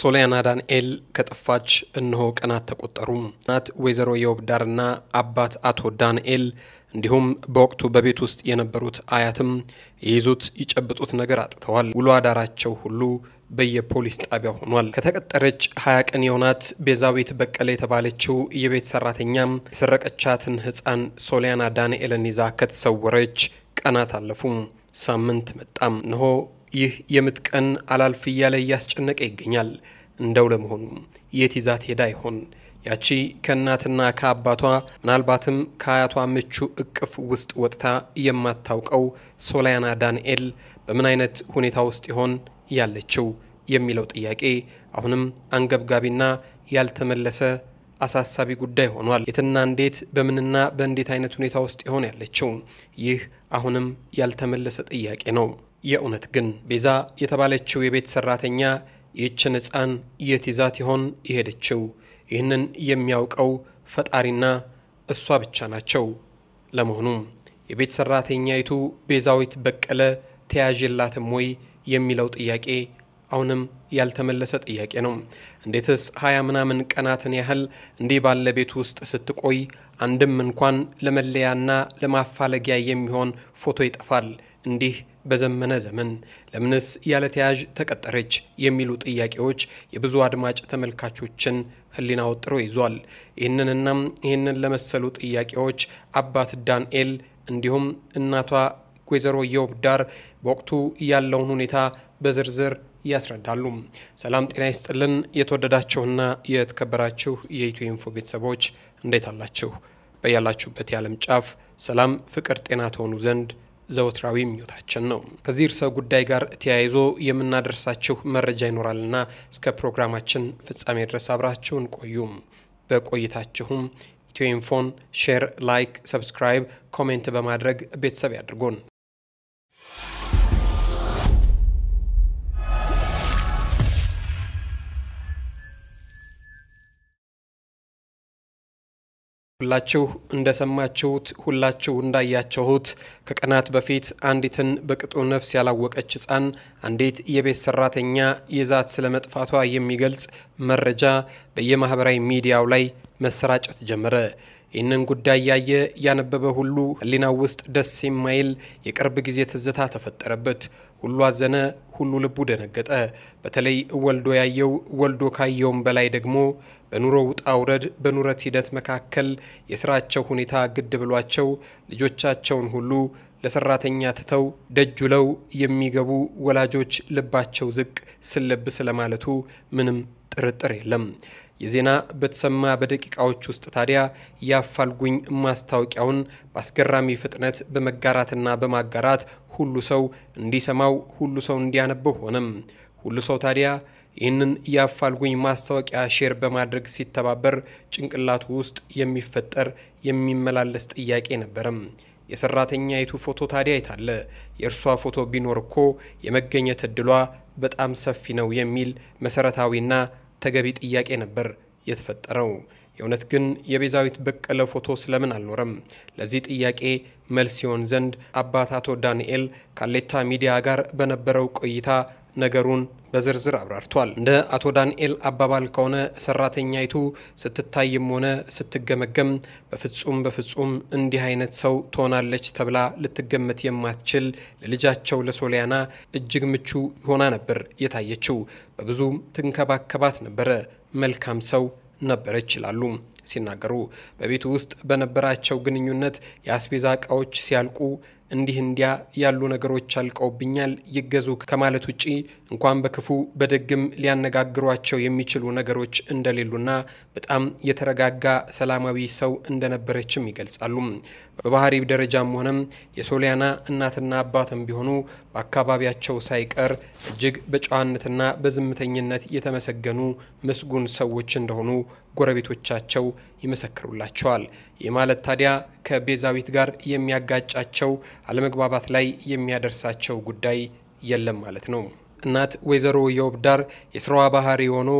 ሶሊያና ዳንኤል ከጠፋች እነሆ ቀናት ተቆጠሩ። እናት ወይዘሮ ዳርና አባት አቶ ዳንኤል እንዲሁም በወቅቱ በቤት ውስጥ የነበሩት አያትም የይዙት ይጨብጡት ነገር አጥተዋል። ውሎ አዳራቸው ሁሉ በየፖሊስ ጣቢያ ሆኗል። ከተቀጠረች ሀያ ቀን የሆናት ቤዛዊት በቀለ የተባለችው የቤት ሰራተኛም የሰረቀቻትን ህፃን ሶሊያና ዳንኤልን ይዛ ከተሰወረች ቀናት አለፉ። ሳምንት መጣም እንሆ ይህ የምጥ ቀን አላልፍ እያለ እያስጨነቀ ይገኛል። እንደው ለመሆኑ የት ይዛት ሄዳ ይሆን? ያቺ ከእናትና ከአባቷ ምናልባትም ከአያቷ ምቹ እቅፍ ውስጥ ወጥታ የማታውቀው ሶላያና ዳንኤል በምን አይነት ሁኔታ ውስጥ ይሆን ያለችው የሚለው ጥያቄ አሁንም አንገብጋቢና ያልተመለሰ አሳሳቢ ጉዳይ ሆኗል። የትና እንዴት በምንና በእንዴት አይነት ሁኔታ ውስጥ ይሆን ያለችው? ይህ አሁንም ያልተመለሰ ጥያቄ ነው። የእውነት ግን ቤዛ የተባለችው የቤት ሰራተኛ ይህችን ሕፃን የት ይሆን የሄደችው? ይህንን የሚያውቀው ፈጣሪና እሷ ብቻ ናቸው። ለመሆኑም የቤት ሰራተኛይቱ ቤዛዊት በቀለ ተያዥላትም ወይ የሚለው ጥያቄ አሁንም ያልተመለሰ ጥያቄ ነው። እንዴትስ ሀያ ምናምን ቀናትን ያህል እንዲህ ባለ ቤት ውስጥ ስትቆይ አንድም እንኳን ለመለያና ለማፋለጊያ የሚሆን ፎቶ ይጠፋል? እንዲህ በዘመነ ዘመን ለምንስ ያለ ተያዥ ተቀጠረች የሚሉ ጥያቄዎች የብዙ አድማጭ ተመልካቾችን ህሊና ወጥሮ ይዟል። ይህንንና ይህንን ለመሰሉ ጥያቄዎች አባት ዳንኤል እንዲሁም እናቷ ወይዘሮ የውብ ዳር በወቅቱ ያለውን ሁኔታ በዝርዝር ያስረዳሉ። ሰላም ጤና ይስጥልን። የተወደዳችሁና የተከበራችሁ የኢትዮ ኢንፎ ቤተሰቦች እንዴት አላችሁ? በያላችሁበት የዓለም ጫፍ ሰላም፣ ፍቅር፣ ጤና ተሆኑ ዘንድ ዘወትራዊ ምኞታችን ነው። ከዚህ ርዕሰ ጉዳይ ጋር ተያይዞ የምናደርሳችሁ መረጃ ይኖራልና እስከ ፕሮግራማችን ፍጻሜ ድረስ አብራችሁን ቆዩም። በቆይታችሁም ኢትዮ ኢንፎን ሼር፣ ላይክ፣ ሰብስክራይብ፣ ኮሜንት በማድረግ ቤተሰብ ያድርጉን። ሁላችሁ እንደሰማችሁት ሁላችሁ እንዳያችሁት ከቀናት በፊት አንዲትን በቅጡ ነፍስ ያላወቀች ሕፃን አንዲት የቤት ሰራተኛ ይዛት ስለ መጥፋቷ የሚገልጽ መረጃ በየማህበራዊ ሚዲያው ላይ መሰራጨት ጀመረ። ይህንን ጉዳይ ያየ ያነበበ ሁሉ ሕሊናው ውስጥ ደስ የማይል የቅርብ ጊዜ ትዝታ ተፈጠረበት። ሁሉ አዘነ፣ ሁሉ ልቡ ደነገጠ። በተለይ ወልዶ ያየው ወልዶ ካየውም በላይ ደግሞ በኑሮ ውጣ ውረድ በኑረት ሂደት መካከል የስራቸው ሁኔታ ግድ ብሏቸው ልጆቻቸውን ሁሉ ለሰራተኛ ትተው ደጅ ውለው የሚገቡ ወላጆች ልባቸው ዝቅ ስልብ ስለማለቱ ምንም ጥርጥር የለም። የዜና በተሰማ በደቂቃዎች ውስጥ ታዲያ የአፋልጉኝ ማስታወቂያውን በአስገራሚ ፍጥነት በመጋራትና በማጋራት ሁሉ ሰው እንዲሰማው ሁሉ ሰው እንዲያነበው ሆነም። ሁሉ ሰው ታዲያ ይህንን የአፋልጉኝ ማስታወቂያ ሼር በማድረግ ሲተባበር ጭንቅላቱ ውስጥ የሚፈጠር የሚመላለስ ጥያቄ ነበርም። የሰራተኛይቱ ፎቶ ታዲያ የታለ? የእርሷ ፎቶ ቢኖር እኮ የመገኘት እድሏ በጣም ሰፊ ነው የሚል መሰረታዊና ተገቢ ጥያቄ ነበር የተፈጠረው። የእውነት ግን የቤዛዊት በቀለ ፎቶ ስለምን አልኖረም? ለዚህ ጥያቄ መልስ ይሆን ዘንድ አባት አቶ ዳንኤል ካሌታ ሚዲያ ጋር በነበረው ቆይታ ነገሩን በዝርዝር አብራርቷል። እንደ አቶ ዳንኤል አባባል ከሆነ ሰራተኛይቱ ስትታይም ሆነ ስትገመገም በፍጹም በፍጹም እንዲህ አይነት ሰው ትሆናለች ተብላ ልትገመት የማትችል ለልጃቸው ለሶሊያና እጅግ ምቹ ሆና ነበር የታየችው። በብዙም ትንከባከባት ነበረ። መልካም ሰው ነበረች ይላሉ ሲናገሩ። በቤቱ ውስጥ በነበራቸው ግንኙነት የአስቤዛ እቃዎች ሲያልቁ እንዲህ እንዲያ ያሉ ነገሮች አልቀውብኛል ይገዙ ከማለት ውጪ እንኳን በክፉ በደግም ሊያነጋግሯቸው የሚችሉ ነገሮች እንደሌሉና በጣም የተረጋጋ ሰላማዊ ሰው እንደነበረችም ይገልጻሉ። በባህሪ ደረጃም ሆነም የሶሊያና እናትና አባትም ቢሆኑ በአካባቢያቸው ሳይቀር እጅግ በጨዋነትና በዝምተኝነት የተመሰገኑ ምስጉን ሰዎች እንደሆኑ ጎረቤቶቻቸው ይመሰክሩላቸዋል። ይህ ማለት ታዲያ ከቤዛዊት ጋር የሚያጋጫቸው አለመግባባት ላይ የሚያደርሳቸው ጉዳይ የለም ማለት ነው። እናት ወይዘሮ ዳር የስራዋ ባህሪ ሆኖ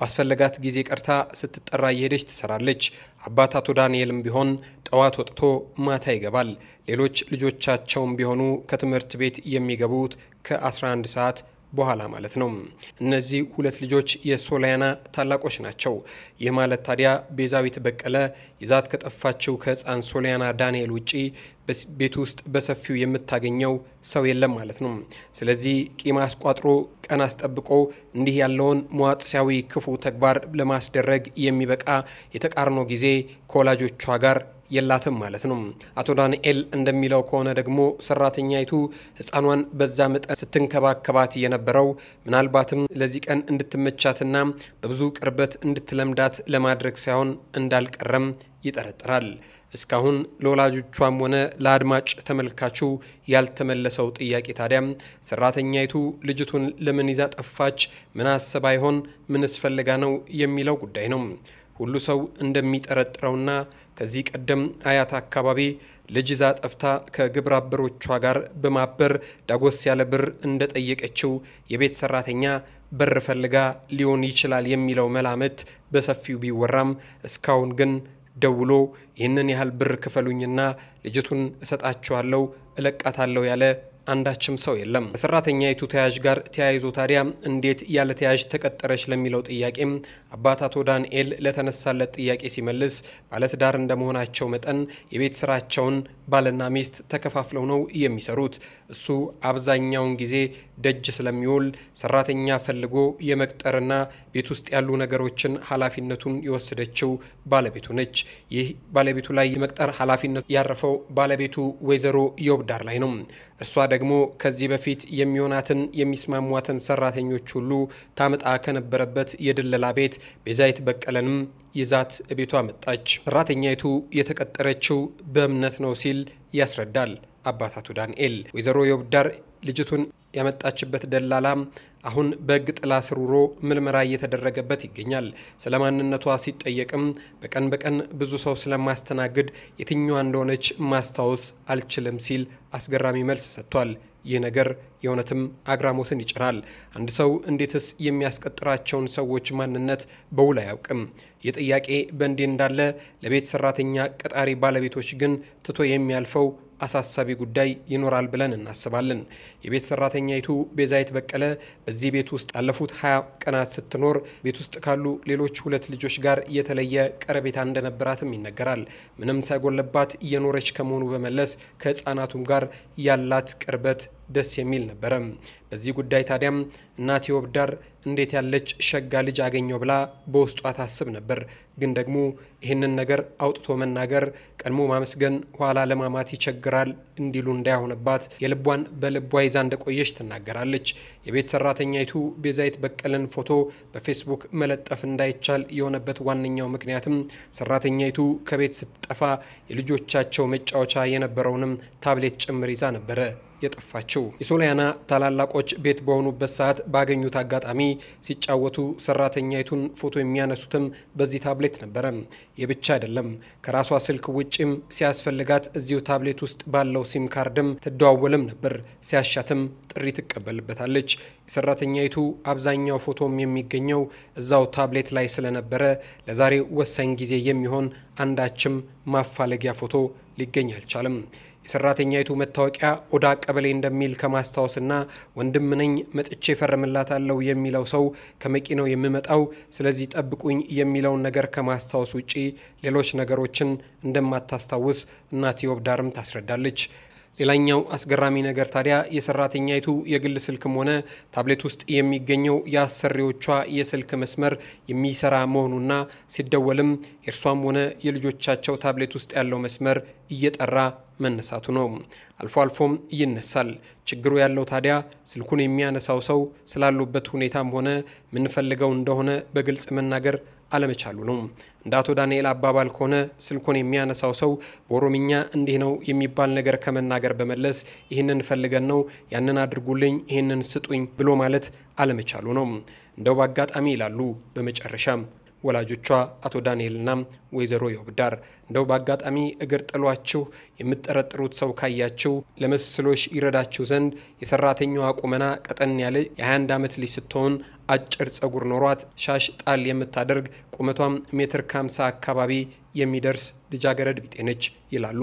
ባስፈለጋት ጊዜ ቀርታ ስትጠራ እየሄደች ትሰራለች። አባት አቶ ዳንኤልም ቢሆን ጠዋት ወጥቶ ማታ ይገባል። ሌሎች ልጆቻቸውም ቢሆኑ ከትምህርት ቤት የሚገቡት ከ11 ሰዓት በኋላ ማለት ነው። እነዚህ ሁለት ልጆች የሶሊያና ታላቆች ናቸው። ይህ ማለት ታዲያ ቤዛዊት በቀለ ይዛት ከጠፋችው ከህፃን ሶሊያና ዳንኤል ውጪ ቤት ውስጥ በሰፊው የምታገኘው ሰው የለም ማለት ነው። ስለዚህ ቂም አስቋጥሮ ቀን አስጠብቆ እንዲህ ያለውን መዋቅሳዊ ክፉ ተግባር ለማስደረግ የሚበቃ የተቃርኖ ጊዜ ከወላጆቿ ጋር የላትም ማለት ነው። አቶ ዳንኤል እንደሚለው ከሆነ ደግሞ ሰራተኛይቱ ህፃኗን በዛ መጠን ስትንከባከባት የነበረው ምናልባትም ለዚህ ቀን እንድትመቻትና በብዙ ቅርበት እንድትለምዳት ለማድረግ ሳይሆን እንዳልቀረም ይጠረጥራል። እስካሁን ለወላጆቿም ሆነ ለአድማጭ ተመልካቹ ያልተመለሰው ጥያቄ ታዲያም ሰራተኛይቱ ልጅቱን ለምን ይዛ ጠፋች? ምን አስባ ይሆን? ምን ፈልጋ ነው የሚለው ጉዳይ ነው። ሁሉ ሰው እንደሚጠረጥረውና ከዚህ ቀደም አያት አካባቢ ልጅ ይዛ ጠፍታ ከግብረ አበሮቿ ጋር በማበር ዳጎስ ያለ ብር እንደጠየቀችው የቤት ሰራተኛ በር ፈልጋ ሊሆን ይችላል የሚለው መላምት በሰፊው ቢወራም እስካሁን ግን ደውሎ ይህንን ያህል ብር ክፈሉኝና ልጅቱን እሰጣችኋለሁ እለቃታለሁ ያለ አንዳችም ሰው የለም። ከሰራተኛይቱ ተያዥ ጋር ተያይዞ ታዲያ እንዴት ያለ ተያዥ ተቀጠረች ለሚለው ጥያቄ አባት አቶ ዳንኤል ለተነሳለት ጥያቄ ሲመልስ ባለትዳር እንደመሆናቸው መጠን የቤት ስራቸውን ባልና ሚስት ተከፋፍለው ነው የሚሰሩት። እሱ አብዛኛውን ጊዜ ደጅ ስለሚውል ሰራተኛ ፈልጎ የመቅጠርና ቤት ውስጥ ያሉ ነገሮችን ኃላፊነቱን የወሰደችው ባለቤቱ ነች። ይህ ባለቤቱ ላይ የመቅጠር ኃላፊነት ያረፈው ባለቤቱ ወይዘሮ የውብዳር ላይ ነው። እሷ ደግሞ ከዚህ በፊት የሚሆናትን የሚስማሟትን ሰራተኞች ሁሉ ታምጣ ከነበረበት የድለላ ቤት ቤዛይት በቀለንም ይዛት ቤቷ መጣች። ሰራተኛይቱ የተቀጠረችው በእምነት ነው ሲል ያስረዳል አባታቱ ዳንኤል። ወይዘሮ የውብዳር ልጅቱን ያመጣችበት ደላላም አሁን በሕግ ጥላ ስር ውሎ ምርመራ እየተደረገበት ይገኛል። ስለ ማንነቷ ሲጠየቅም በቀን በቀን ብዙ ሰው ስለማስተናግድ የትኛዋ እንደሆነች ማስታወስ አልችልም ሲል አስገራሚ መልስ ሰጥቷል። ይህ ነገር የእውነትም አግራሞትን ይጭራል። አንድ ሰው እንዴትስ የሚያስቀጥራቸውን ሰዎች ማንነት በውል አያውቅም? ይህ ጥያቄ በእንዲህ እንዳለ ለቤት ሰራተኛ ቀጣሪ ባለቤቶች ግን ትቶ የሚያልፈው አሳሳቢ ጉዳይ ይኖራል ብለን እናስባለን። የቤት ሰራተኛይቱ ቤዛይት በቀለ በዚህ ቤት ውስጥ ያለፉት 20 ቀናት ስትኖር ቤት ውስጥ ካሉ ሌሎች ሁለት ልጆች ጋር የተለየ ቀረቤታ እንደነበራትም ይነገራል። ምንም ሳይጎለባት እየኖረች ከመሆኑ በመለስ ከህፃናቱም ጋር ያላት ቅርበት ደስ የሚል ነበረ። በዚህ ጉዳይ ታዲያም እናቴ ወብዳር እንዴት ያለች ሸጋ ልጅ አገኘው ብላ በውስጧ ታስብ ነበር። ግን ደግሞ ይህንን ነገር አውጥቶ መናገር ቀድሞ ማመስገን ኋላ ለማማት ይቸግራል እንዲሉ እንዳይሆንባት የልቧን በልቧ ይዛ እንደቆየች ትናገራለች። የቤት ሰራተኛይቱ ቤዛይት በቀለን ፎቶ በፌስቡክ መለጠፍ እንዳይቻል የሆነበት ዋነኛው ምክንያትም ሰራተኛይቱ ከቤት ስትጠፋ የልጆቻቸው መጫወቻ የነበረውንም ታብሌት ጭምር ይዛ ነበረ። የጠፋቸው። የሶሊያና ታላላቆች ቤት በሆኑበት ሰዓት ባገኙት አጋጣሚ ሲጫወቱ ሰራተኛይቱን ፎቶ የሚያነሱትም በዚህ ታብሌት ነበረ። የብቻ አይደለም፣ ከራሷ ስልክ ውጭም ሲያስፈልጋት እዚሁ ታብሌት ውስጥ ባለው ሲም ካርድም ትደዋወልም ነበር። ሲያሻትም ጥሪ ትቀበልበታለች። የሰራተኛይቱ አብዛኛው ፎቶም የሚገኘው እዛው ታብሌት ላይ ስለነበረ ለዛሬ ወሳኝ ጊዜ የሚሆን አንዳችም ማፋለጊያ ፎቶ ሊገኝ አልቻለም። የሰራተኛይቱ መታወቂያ ኦዳ ቀበሌ እንደሚል ከማስታወስና ወንድም ነኝ መጥቼ እፈርምላታለሁ የሚለው ሰው ከመቂ ነው የምመጣው ስለዚህ ጠብቁኝ የሚለውን ነገር ከማስታወስ ውጪ ሌሎች ነገሮችን እንደማታስታውስ እናትዮብ ዳርም ታስረዳለች። ሌላኛው አስገራሚ ነገር ታዲያ የሰራተኛይቱ የግል ስልክም ሆነ ታብሌት ውስጥ የሚገኘው የአሰሪዎቿ የስልክ መስመር የሚሰራ መሆኑና ሲደወልም የእርሷም ሆነ የልጆቻቸው ታብሌት ውስጥ ያለው መስመር እየጠራ መነሳቱ ነው። አልፎ አልፎም ይነሳል። ችግሩ ያለው ታዲያ ስልኩን የሚያነሳው ሰው ስላሉበት ሁኔታም ሆነ ምንፈልገው እንደሆነ በግልጽ መናገር አለመቻሉ ነው። እንደ አቶ ዳንኤል አባባል ከሆነ ስልኩን የሚያነሳው ሰው በኦሮምኛ እንዲህ ነው የሚባል ነገር ከመናገር በመለስ ይህንን ፈልገን ነው፣ ያንን አድርጉልኝ፣ ይህንን ስጡኝ ብሎ ማለት አለመቻሉ ነው። እንደው በአጋጣሚ ይላሉ። በመጨረሻ ወላጆቿ አቶ ዳንኤልና ወይዘሮ ዮብዳር እንደው በአጋጣሚ እግር ጥሏችሁ የምትጠረጥሩት ሰው ካያችሁ ለመስሎሽ ይረዳችሁ ዘንድ የሰራተኛዋ ቁመና ቀጠን ያለ የ21 ዓመት ልጅ ስትሆን አጭር ጸጉር ኖሯት ሻሽ ጣል የምታደርግ ቁመቷም ሜትር ከሃምሳ አካባቢ የሚደርስ ልጃገረድ ቢጤ ነች ይላሉ።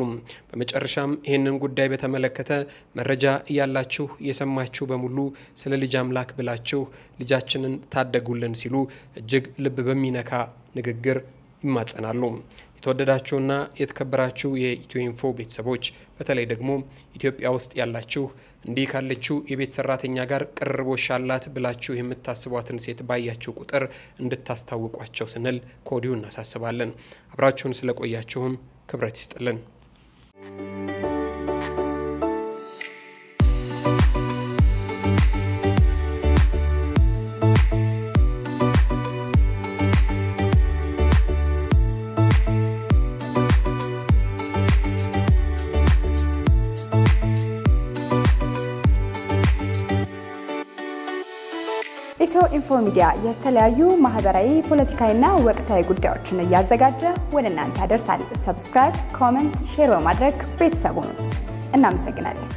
በመጨረሻም ይህንን ጉዳይ በተመለከተ መረጃ እያላችሁ የሰማችሁ በሙሉ ስለ ልጅ አምላክ ብላችሁ ልጃችንን ታደጉልን ሲሉ እጅግ ልብ በሚነካ ንግግር ይማጸናሉ። የተወደዳችሁና የተከበራችሁ የኢትዮ ኢንፎ ቤተሰቦች በተለይ ደግሞ ኢትዮጵያ ውስጥ ያላችሁ እንዲህ ካለችው የቤት ሰራተኛ ጋር ቅርቦሽ አላት ብላችሁ የምታስቧትን ሴት ባያችሁ ቁጥር እንድታስታውቋቸው ስንል ከወዲሁ እናሳስባለን። አብራችሁን ስለቆያችሁም ክብረት ይስጥልን። ኢንፎ ሚዲያ የተለያዩ ማህበራዊ፣ ፖለቲካዊና ወቅታዊ ጉዳዮችን እያዘጋጀ ወደ እናንተ ያደርሳል። ሰብስክራይብ፣ ኮመንት፣ ሼር በማድረግ ነው። እናመሰግናለን።